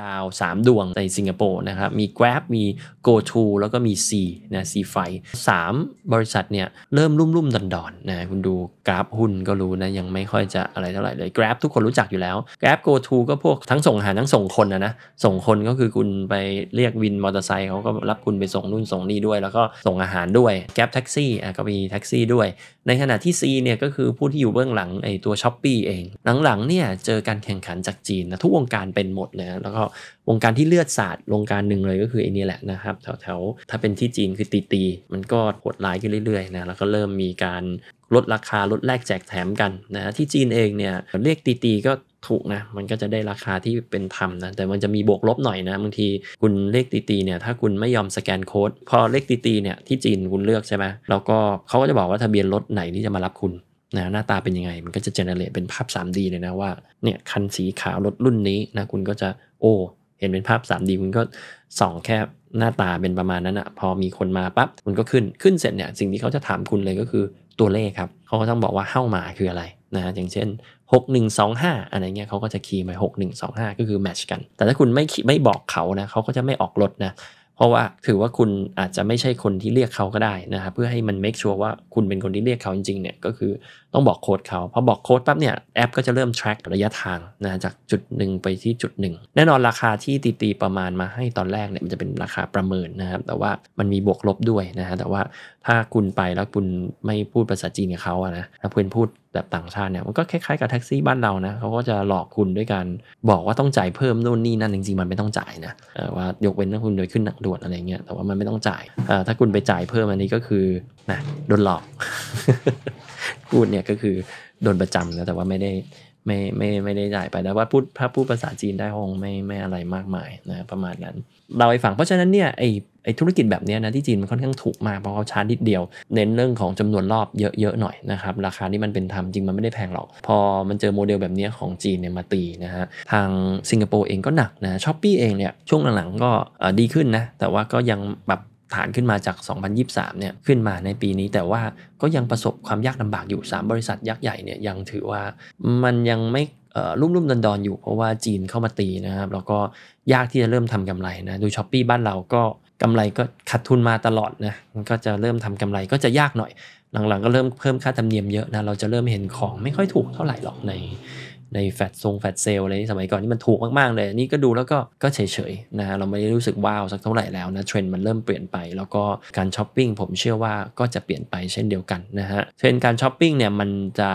ดาว 3 ดวงในสิงคโปร์นะครับมี Grab มี GoTo แล้วก็มี C นะ C ไฟสามบริษัทเนี่ยเริ่มรุ่มรุ่มดอนดอนนะคุณดูกราฟหุ้นก็รู้นะยังไม่ค่อยจะอะไรเท่าไหร่เลย Grab ทุกคนรู้จักอยู่แล้ว Grab GoTo ก็พวกทั้งส่งอาหาร ทั้งส่งคนนะนะ ส่งคนก็คือคุณไปเรียกวินมอเตอร์ไซค์เขาก็รับคุณไปส่งนู่นส่งนี่ด้วย แล้วก็ส่งอาหารด้วย Grab Taxi อ่ะก็มีแท็กซี่ด้วย ในขณะที่ C เนี่ยก็คือผู้ที่อยู่เบื้องหลังไอ้ตัว s h อ p e e เองหลังๆเนี่ยเจอการแข่งขันจากจีนนะทุกวงการเป็นหมดเลยแล้วก็็วงการที่เลือดสาดวงการหนึ่งเลยก็คือไอ้นี่แหละนะครับแถวแถวถ้าเป็นที่จีนคือตีตี มันก็โหดร้ายขึ้นเรื่อยๆนะแล้วก็เริ่มมีการลดราคาลดแลกแจกแถมกันนะที่จีนเองเนี่ยเรียกตีตีก็ถูกนะ มันก็จะได้ราคาที่เป็นธรรมนะ แต่มันจะมีบวกลบหน่อยนะบางทีคุณเลขตีตีเนี่ยถ้าคุณไม่ยอมสแกนโค้ด พอเลขตีตีเนี่ยที่จีนคุณเลือกใช่ไหมแล้วก็เขาก็จะบอกว่าทะเบียนรถไหนที่จะมารับคุณนะหน้าตาเป็นยังไง มันก็จะเจเนเรตเป็นภาพ 3D เลยนะว่าเนี่ยคันสีขาวรถรุ่นนี้นะคุณก็จะโอ้ เห็นเป็นภาพ 3D มันก็ส่องแค่หน้าตาเป็นประมาณนั้นอะพอมีคนมาปั๊บมันก็ขึ้น ขึ้นเสร็จเนี่ยสิ่งที่เขาจะถามคุณเลยก็คือตัวเลขครับ เขาก็ต้องบอกว่าเข้ามาคืออะไรนะอย่างเช่น 6125อะไรเงี้ยเขาก็จะคีย์มา 6125 ก็คือแมทช์กัน แต่ถ้าคุณไม่ไม่บอกเขานะ เขาก็จะไม่ออกรถนะราะว่าถือว่าคุณอาจจะไม่ใช่คนที่เรียกเขาก็ได้นะครับเพื่อให้มันเมคชัวร์ว่าคุณเป็นคนที่เรียกเขาจริงๆเนี่ยก็คือต้องบอกโค้ดเขาพอบอกโค้ดปั๊บเนี่ยแอปก็จะเริ่ม track ระยะทางนะจากจุดหนึ่งไปที่จุดหนึ่งแน่นอนราคาที่ตีตีประมาณมาให้ตอนแรกเนี่ยมันจะเป็นราคาประเมินนะครับแต่ว่ามันมีบวกลบด้วยนะฮะแต่ว่าถ้าคุณไปแล้วคุณไม่พูดภาษาจีนกับเขาอะนะถ้าเพื่อนพูดแบบต่างชาติเนี่ยมันก็คล้ายๆ กับแท็กซี่บ้านเรานะเขาก็จะหลอกคุณด้วยการบอกว่าต้องจ่ายเพิ่มนู่นนี่ นั่นจริงๆมันไม่ต้องจ่ายนะว่ายกเว้นถ้าคุณโดยขึ้นหนักด่วนอะไรเงี้ยแต่ว่ามันไม่ต้องจ่าย ถ้าคุณไปจ่ายเพิ่มอันนี้ก็คือนะโดนหลอกพูดเนี่ยก็คือโดนประจำ้วแต่ว่าไม่ได้ไม่ไม่ไม่ได้จ่ายไปแต่ว่าพูดถ้าพูดภาษาจีนได้คงไม่ไม่อะไรมากมายนะประมาณนั้นเราไปฝังเพราะฉะนั้นเนี่ยไอไอธุรกิจแบบนี้นะที่จีนมันค่อนข้างถูกมากเพราะเขาชาร์จนิดเดียวเน้นเรื่องของจำนวนรอบเยอะๆหน่อยนะครับราคาที่มันเป็นธรรมจริงมันไม่ได้แพงหรอกพอมันเจอโมเดลแบบนี้ของจีนเนี่ยมาตีนะฮะทางสิงคโปร์เองก็หนักนะช้อปปี้เองเนี่ยช่วงหลังๆก็ดีขึ้นนะแต่ว่าก็ยังแบบฐานขึ้นมาจาก 2023เนี่ยขึ้นมาในปีนี้แต่ว่าก็ยังประสบความยากลำบากอยู่ 3 บริษัทยักษ์ใหญ่เนี่ยยังถือว่ามันยังไม่รุ่มรุ่มดอนดอนอยู่เพราะว่าจีนเข้ามาตีนะครับแล้วก็ยากที่จะเริ่มทำกำไรนะดูช้อปปี้บ้านเราก็กำไรก็ขาดทุนมาตลอดนะมันก็จะเริ่มทำกำไรก็จะยากหน่อย หลังๆก็เริ่มเพิ่มค่าธรรมเนียมเยอะนะเราจะเริ่มเห็นของไม่ค่อยถูกเท่าไหร่หรอกในในแฟตทรงแฟตเซลล์อะไรนี่สมัยก่อนนี่มันถูกมากๆเลยนี่ก็ดูแล้วก็ก็เฉยๆนะเราไม่ได้รู้สึกว้าวสักเท่าไหร่แล้วนะเทรนด์มันเริ่มเปลี่ยนไปแล้วก็การช้อปปิ้งผมเชื่อว่าก็จะเปลี่ยนไปเช่นเดียวกันนะฮะเทรนด์การช้อปปิ้งเนี่ยมันจะ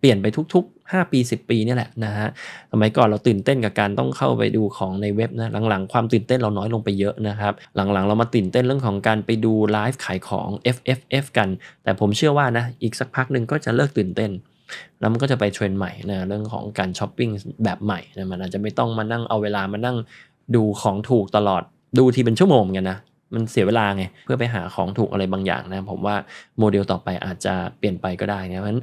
เปลี่ยนไปทุกๆ 5 ปี 10 ปีนี่แหละนะฮะสมัยก่อนเราตื่นเต้นกับการต้องเข้าไปดูของในเว็บนะหลังๆ ความตื่นเต้นเราน้อยลงไปเยอะนะครับหลังๆเรามาตื่นเต้นเรื่องของการไปดูไลฟ์ขายของ FFF กัน แต่ผมเชื่อว่านะอีกสักพักหนึ่งก็จะเลิกตื่นเต้นแล้วมันก็จะไปเทรนด์ใหม่นะเรื่องของการช้อปปิ้งแบบใหม่นะมันอาจจะไม่ต้องมานั่งเอาเวลามานั่งดูของถูกตลอดดูทีเป็นชั่วโมงเหมือนกันนะ มันเสียเวลาไงเพื่อไปหาของถูกอะไรบางอย่างนะผมว่าโมเดลต่อไปอาจจะเปลี่ยนไปก็ได้นะเพราะฉะนั้น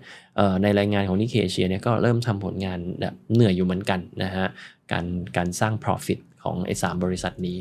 ในรายงานของนิเคเชียเนี่ยก็เริ่มทำผลงานแบบเหนื่อยอยู่เหมือนกันนะฮะการการสร้าง profit ของไอ้สบริษัทนี้